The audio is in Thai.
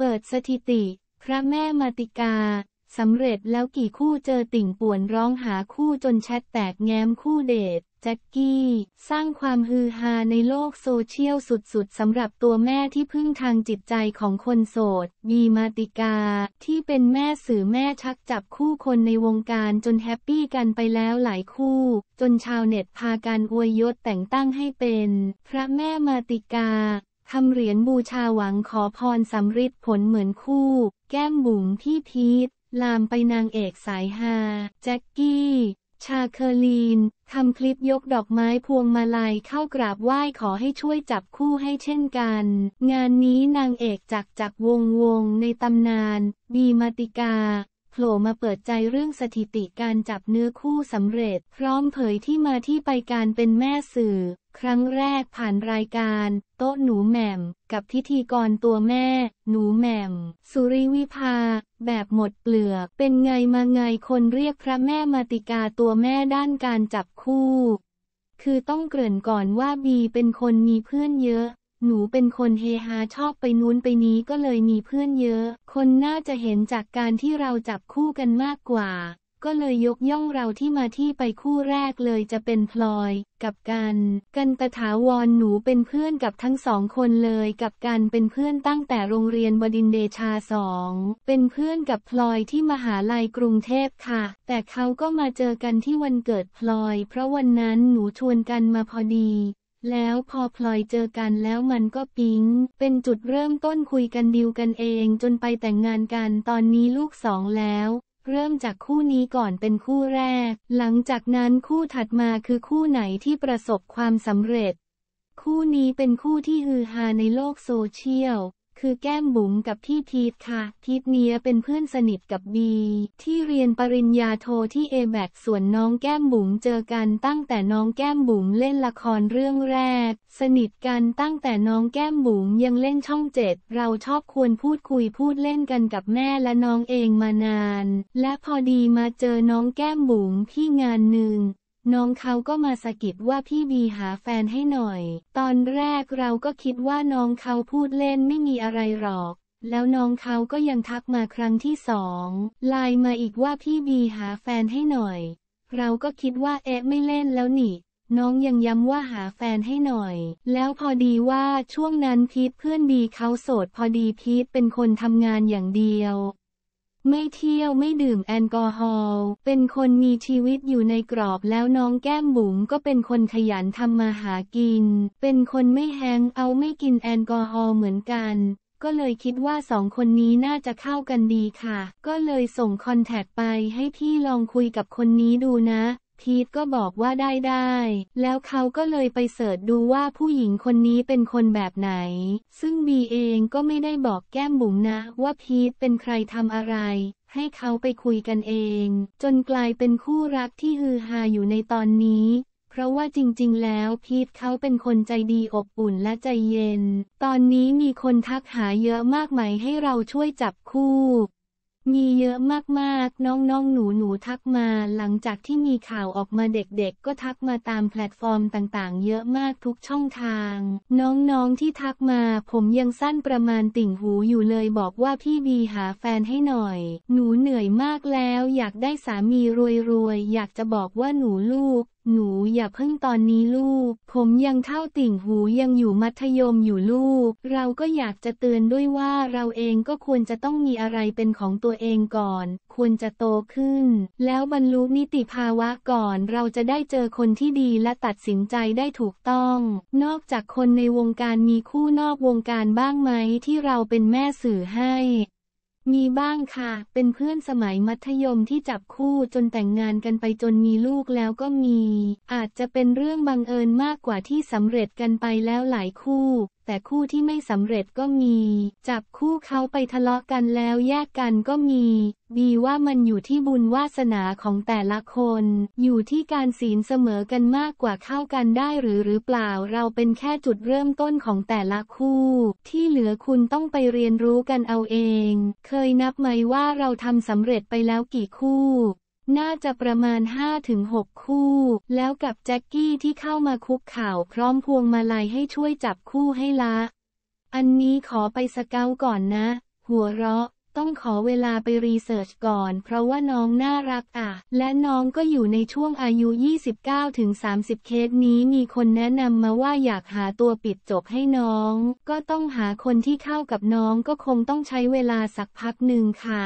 เปิดสถิติ พระแม่มาติกา สำเร็จแล้วกี่คู่เจอติ่งป่วนร้องหาคู่จนแชทแตกแง้มคู่เดทแจ็กกี้ สร้างความฮือฮาในโลกโซเชียลสุดๆสำหรับตัวแม่ที่พึ่งทางจิตใจของคนโสดมีมาติกา ที่เป็นแม่สื่อแม่ชักจับคู่คนในวงการจนแฮปปี้กันไปแล้วหลายคู่ จนชาวเน็ตพากันอวยยศแต่งตั้งให้เป็น พระแม่มาติกาทำเหรียญบูชาหวังขอพรสำริดผลเหมือนคู่ แก้มบุ๋งพี่พีทลามไปนางเอกสายฮาแจ็กกี้ ชาเคอรีนทำคลิปยกดอกไม้พวงมาลัยเข้ากราบไหว้ขอให้ช่วยจับคู่ให้เช่นกัน งานนี้นางเอกจากจากวงวงในตำนาน บีมาติกาผล่มาเปิดใจเรื่องสถิติการจับเนื้อคู่สำเร็จ พร้อมเผยที่มาที่ไปการเป็นแม่สื่อครั้งแรกผ่านรายการ โต๊ะหนูแหม่ม กับพิธีกรตัวแม่ หนูแหม่มสุริวิภา แบบหมดเปลือกเป็นไงมาไงคนเรียกพระแม่มาติกาตัวแม่ด้านการจับคู่ คือต้องเกริ่นก่อนว่าบีเป็นคนมีเพื่อนเยอะหนูเป็นคนเฮฮาชอบไปนู้นไปนี้ก็เลยมีเพื่อนเยอะ คนน่าจะเห็นจากการที่เราจับคู่กันมากกว่า ก็เลยยกย่องเราที่มาที่ไปคู่แรกเลยจะเป็นพลอย กับกัน กันตถาวร หนูเป็นเพื่อนกับทั้งสองคนเลย กับกันเป็นเพื่อนตั้งแต่โรงเรียนบดินเดชาสองเป็นเพื่อนกับพลอยที่มหาลัยกรุงเทพค่ะ แต่เขาก็มาเจอกันที่วันเกิดพลอย เพราะวันนั้นหนูชวนกันมาพอดีแล้วพอพลอยเจอกันแล้วมันก็ปิ๊งเป็นจุดเริ่มต้นคุยกันดิวกันเองจนไปแต่งงานกันตอนนี้ลูกสองแล้ว เริ่มจากคู่นี้ก่อนเป็นคู่แรก หลังจากนั้นคู่ถัดมาคือคู่ไหนที่ประสบความสำเร็จ คู่นี้เป็นคู่ที่ฮือฮาในโลกโซเชียลคือแก้มบุ๋มกับพี่ทีทค่ะทีทเนียเป็นเพื่อนสนิทกับบีที่เรียนปริญญาโทที่เอแบกส่วนน้องแก้มบุ๋มเจอกันตั้งแต่น้องแก้มบุ๋มเล่นละครเรื่องแรกสนิทกันตั้งแต่น้องแก้มบุ๋มยังเล่นช่องเจ็ดเราชอบควรพูดคุยพูดเล่นกันกับแม่และน้องเองมานาน และพอดีมาเจอน้องแก้มบุ๋มที่งานหนึ่งน้องเขาก็มาสะกิดว่าพี่บีหาแฟนให้หน่อย ตอนแรกเราก็คิดว่าน้องเขาพูดเล่นไม่มีอะไรหรอก แล้วน้องเขาก็ยังทักมาครั้งที่สองไลน์มาอีกว่าพี่บีหาแฟนให้หน่อย เราก็คิดว่าเอ๊ะไม่เล่นแล้วนี่น้องยังย้ำว่าหาแฟนให้หน่อย แล้วพอดีว่าช่วงนั้นพีทเพื่อนดีเขาโสดพอดีพีทเป็นคนทำงานอย่างเดียวไม่เที่ยวไม่ดื่มแอลกอฮอล์เป็นคนมีชีวิตอยู่ในกรอบแล้วน้องแก้มบุ๋มก็เป็นคนขยันทำมาหากิน เป็นคนไม่แฮงเอาไม่กินแอลกอฮอล์เหมือนกัน ก็เลยคิดว่าสองคนนี้น่าจะเข้ากันดีค่ะ ก็เลยส่งคอนแทคไปให้พี่ลองคุยกับคนนี้ดูนะพีทก็บอกว่าได้ได้ แล้วเขาก็เลยไปเสิร์ชดูว่าผู้หญิงคนนี้เป็นคนแบบไหน ซึ่งบีเองก็ไม่ได้บอกแก้มบุ๋งนะว่าพีทเป็นใครทำอะไร ให้เขาไปคุยกันเอง จนกลายเป็นคู่รักที่ฮือฮาอยู่ในตอนนี้ เพราะว่าจริงๆ แล้วพีทเขาเป็นคนใจดีอบอุ่นและใจเย็น ตอนนี้มีคนทักหาเยอะมากไหมให้เราช่วยจับคู่มีเยอะมากๆ น้องๆ หนูๆ ทักมา หลังจากที่มีข่าวออกมาเด็กๆ ก็ทักมาตามแพลตฟอร์มต่างๆ เยอะมากทุกช่องทาง น้องๆ ที่ทักมา ผมยังสั้นประมาณติ่งหูอยู่เลยบอกว่าพี่บีหาแฟนให้หน่อย หนูเหนื่อยมากแล้วอยากได้สามีรวยๆ อยากจะบอกว่าหนูลูกหนูอย่าเพิ่งตอนนี้ลูก ผมยังเท่าติ่งหูยังอยู่มัธยมอยู่ลูก เราก็อยากจะเตือนด้วยว่าเราเองก็ควรจะต้องมีอะไรเป็นของตัวเองก่อน ควรจะโตขึ้น แล้วบรรลุนิติภาวะก่อน เราจะได้เจอคนที่ดีและตัดสินใจได้ถูกต้อง นอกจากคนในวงการมีคู่นอกวงการบ้างไหมที่เราเป็นแม่สื่อให้มีบ้างค่ะ เป็นเพื่อนสมัยมัธยมที่จับคู่จนแต่งงานกันไปจนมีลูกแล้วก็มี อาจจะเป็นเรื่องบังเอิญมากกว่าที่สำเร็จกันไปแล้วหลายคู่แต่คู่ที่ไม่สำเร็จก็มี จับคู่เขาไปทะเลาะกันแล้วแยกกันก็มีดีว่ามันอยู่ที่บุญวาสนาของแต่ละคน อยู่ที่การศีลเสมอกันมากกว่าเข้ากันได้หรือหรือเปล่า เราเป็นแค่จุดเริ่มต้นของแต่ละคู่ ที่เหลือคุณต้องไปเรียนรู้กันเอาเอง เคยนับไหมว่าเราทำสำเร็จไปแล้วกี่คู่น่าจะประมาณ 5-6 คู่ แล้วกับแจ็คกกี้ที่เข้ามาคุกข่าวพร้อมพวงมาลัยให้ช่วยจับคู่ให้ละ อันนี้ขอไปสเกาก่อนนะ หัวเราะต้องขอเวลาไปรีเสิร์ชก่อน เพราะว่าน้องน่ารักอ่ะ และน้องก็อยู่ในช่วงอายุ 29-30 เคสนี้มีคนแนะนำมาว่าอยากหาตัวปิดจบให้น้อง ก็ต้องหาคนที่เข้ากับน้องก็คงต้องใช้เวลาสักพักหนึ่งค่ะ